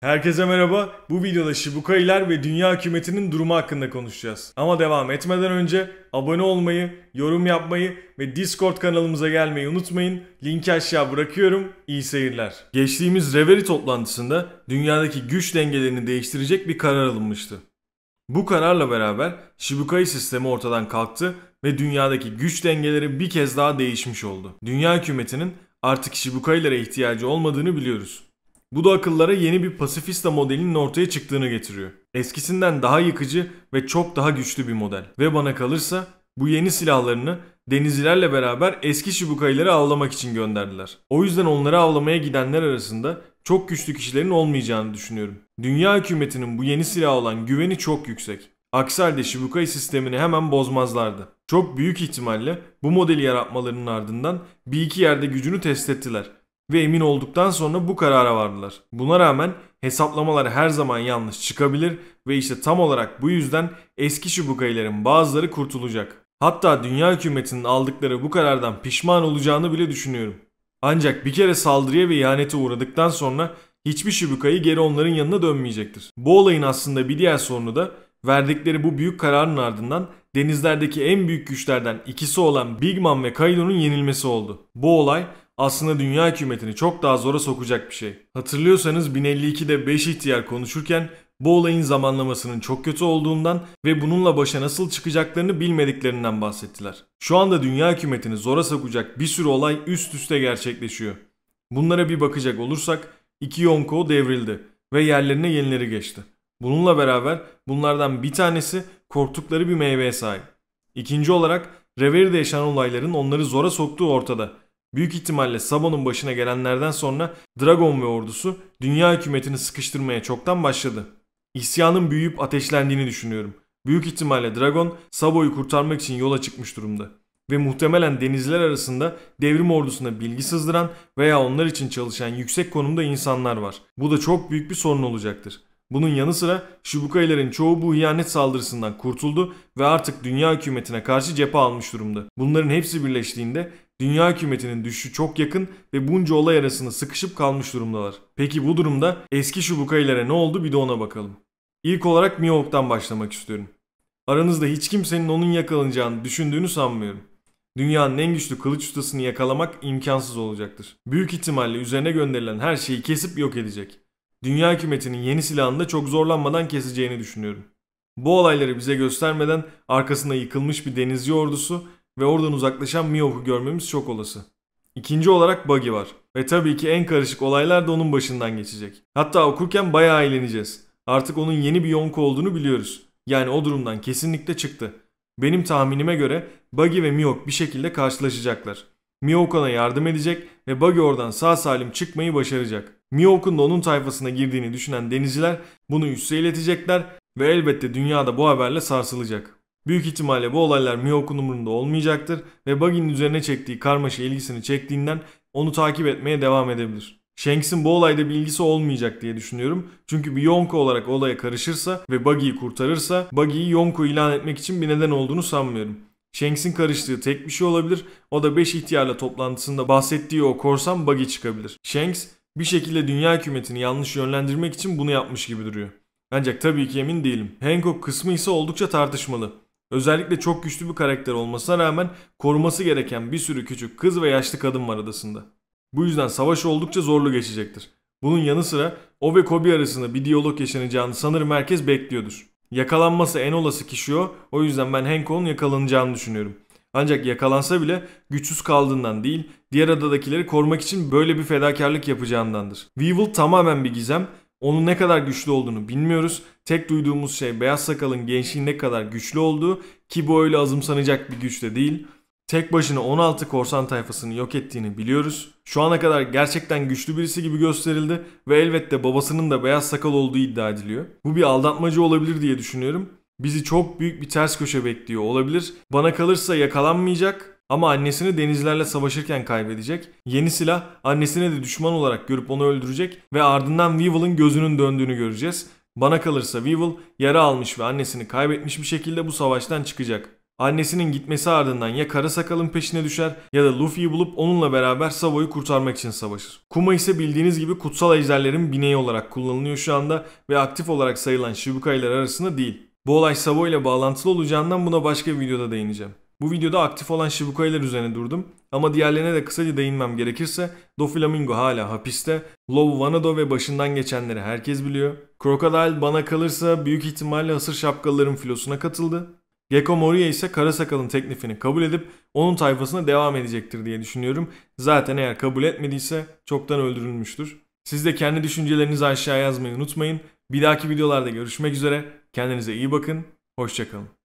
Herkese merhaba. Bu videoda Shibukai'ler ve dünya hükümetinin durumu hakkında konuşacağız. Ama devam etmeden önce abone olmayı, yorum yapmayı ve Discord kanalımıza gelmeyi unutmayın. Linki aşağı bırakıyorum. İyi seyirler. Geçtiğimiz Reveri toplantısında dünyadaki güç dengelerini değiştirecek bir karar alınmıştı. Bu kararla beraber Shibukai sistemi ortadan kalktı ve dünyadaki güç dengeleri bir kez daha değişmiş oldu. Dünya hükümetinin artık Shibukai'lere ihtiyacı olmadığını biliyoruz. Bu da akıllara yeni bir pasifista modelinin ortaya çıktığını getiriyor. Eskisinden daha yıkıcı ve çok daha güçlü bir model. Ve bana kalırsa bu yeni silahlarını denizcilerle beraber eski şibukayları avlamak için gönderdiler. O yüzden onları avlamaya gidenler arasında çok güçlü kişilerin olmayacağını düşünüyorum. Dünya hükümetinin bu yeni silah olan güveni çok yüksek. Aksi halde Shibukay sistemini hemen bozmazlardı. Çok büyük ihtimalle bu modeli yaratmalarının ardından bir iki yerde gücünü test ettiler ve emin olduktan sonra bu karara vardılar. Buna rağmen hesaplamalar her zaman yanlış çıkabilir ve işte tam olarak bu yüzden eski şubukayların bazıları kurtulacak. Hatta dünya hükümetinin aldıkları bu karardan pişman olacağını bile düşünüyorum. Ancak bir kere saldırıya ve ihanete uğradıktan sonra hiçbir şubukayı geri onların yanına dönmeyecektir. Bu olayın aslında bir diğer sorunu da verdikleri bu büyük kararın ardından denizlerdeki en büyük güçlerden ikisi olan Big Man ve Kaido'nun yenilmesi oldu. Bu olay aslında dünya hükümetini çok daha zora sokacak bir şey. Hatırlıyorsanız 1052'de 5 ihtiyar konuşurken bu olayın zamanlamasının çok kötü olduğundan ve bununla başa nasıl çıkacaklarını bilmediklerinden bahsettiler. Şu anda dünya hükümetini zora sokacak bir sürü olay üst üste gerçekleşiyor. Bunlara bir bakacak olursak iki Yonko devrildi ve yerlerine yenileri geçti. Bununla beraber bunlardan bir tanesi korktukları bir meyveye sahip. İkinci olarak Reveri'de yaşanan olayların onları zora soktuğu ortada. Büyük ihtimalle Sabon'un başına gelenlerden sonra Dragon ve ordusu dünya hükümetini sıkıştırmaya çoktan başladı. İsyanın büyüyüp ateşlendiğini düşünüyorum. Büyük ihtimalle Dragon Sabo'yu kurtarmak için yola çıkmış durumda ve muhtemelen denizler arasında devrim ordusuna bilgi sızdıran veya onlar için çalışan yüksek konumda insanlar var. Bu da çok büyük bir sorun olacaktır. Bunun yanı sıra Şubukayların çoğu bu ihanet saldırısından kurtuldu ve artık dünya hükümetine karşı cephe almış durumda. Bunların hepsi birleştiğinde dünya hükümetinin düşüşü çok yakın ve bunca olay arasında sıkışıp kalmış durumdalar. Peki bu durumda eski Şubukaylara ne oldu bir de ona bakalım. İlk olarak Miyok'tan başlamak istiyorum. Aranızda hiç kimsenin onun yakalanacağını düşündüğünü sanmıyorum. Dünyanın en güçlü kılıç ustasını yakalamak imkansız olacaktır. Büyük ihtimalle üzerine gönderilen her şeyi kesip yok edecek dünya hükümetinin yeni silahını da çok zorlanmadan keseceğini düşünüyorum. Bu olayları bize göstermeden arkasında yıkılmış bir denizci ordusu ve oradan uzaklaşan Miyok'u görmemiz çok olası. İkinci olarak Buggy var ve tabii ki en karışık olaylar da onun başından geçecek. Hatta okurken bayağı eğleneceğiz. Artık onun yeni bir yonku olduğunu biliyoruz. Yani o durumdan kesinlikle çıktı. Benim tahminime göre Buggy ve Miyok bir şekilde karşılaşacaklar. Miyoukan'a yardım edecek ve Buggy oradan sağ salim çıkmayı başaracak. Miyoukan'ın da onun tayfasına girdiğini düşünen denizciler bunu üsse iletecekler ve elbette dünyada bu haberle sarsılacak. Büyük ihtimalle bu olaylar Miyok'un umurunda olmayacaktır ve Buggy'nin üzerine çektiği karmaşa ilgisini çektiğinden onu takip etmeye devam edebilir. Shanks'in bu olayda bir ilgisi olmayacak diye düşünüyorum. Çünkü bir Yonko olarak olaya karışırsa ve Buggy'yi kurtarırsa Buggy'yi Yonko ilan etmek için bir neden olduğunu sanmıyorum. Shanks'in karıştığı tek bir şey olabilir. O da 5 ihtiyarla toplantısında bahsettiği o korsan buggy çıkabilir. Shanks bir şekilde dünya hükümetini yanlış yönlendirmek için bunu yapmış gibi duruyor. Ancak tabii ki emin değilim. Hancock kısmı ise oldukça tartışmalı. Özellikle çok güçlü bir karakter olmasına rağmen koruması gereken bir sürü küçük kız ve yaşlı kadın var adasında. Bu yüzden savaş oldukça zorlu geçecektir. Bunun yanı sıra o ve Kobe arasında bir diyalog yaşanacağını sanırım herkes bekliyordur. Yakalanması en olası kişi o. O yüzden ben Hancock'un yakalanacağını düşünüyorum. Ancak yakalansa bile güçsüz kaldığından değil, diğer adadakileri korumak için böyle bir fedakarlık yapacağındandır. Weevil tamamen bir gizem. Onun ne kadar güçlü olduğunu bilmiyoruz. Tek duyduğumuz şey beyaz sakalın gençliğin ne kadar güçlü olduğu ki bu öyle azımsanacak bir güç de değil. Tek başına 16 korsan tayfasını yok ettiğini biliyoruz. Şu ana kadar gerçekten güçlü birisi gibi gösterildi ve elbette babasının da beyaz sakal olduğu iddia ediliyor. Bu bir aldatmacı olabilir diye düşünüyorum. Bizi çok büyük bir ters köşe bekliyor olabilir. Bana kalırsa yakalanmayacak ama annesini denizlerle savaşırken kaybedecek. Yeni silah annesini de düşman olarak görüp onu öldürecek ve ardından Weevil'ın gözünün döndüğünü göreceğiz. Bana kalırsa Weevil yara almış ve annesini kaybetmiş bir şekilde bu savaştan çıkacak. Annesinin gitmesi ardından ya kara sakalın peşine düşer ya da Luffy'yi bulup onunla beraber Savoy'u kurtarmak için savaşır. Kuma ise bildiğiniz gibi kutsal ejderlerin bineği olarak kullanılıyor şu anda ve aktif olarak sayılan Shibukai'ler arasında değil. Bu olay Savoy ile bağlantılı olacağından buna başka bir videoda değineceğim. Bu videoda aktif olan Shibukai'ler üzerine durdum ama diğerlerine de kısaca değinmem gerekirse Doflamingo hala hapiste, Love Vanado ve başından geçenleri herkes biliyor. Crocodile bana kalırsa büyük ihtimalle asır şapkalıların filosuna katıldı. Gecko Moria ise Karasakal'ın teklifini kabul edip onun tayfasına devam edecektir diye düşünüyorum. Zaten eğer kabul etmediyse çoktan öldürülmüştür. Siz de kendi düşüncelerinizi aşağıya yazmayı unutmayın. Bir dahaki videolarda görüşmek üzere. Kendinize iyi bakın. Hoşçakalın.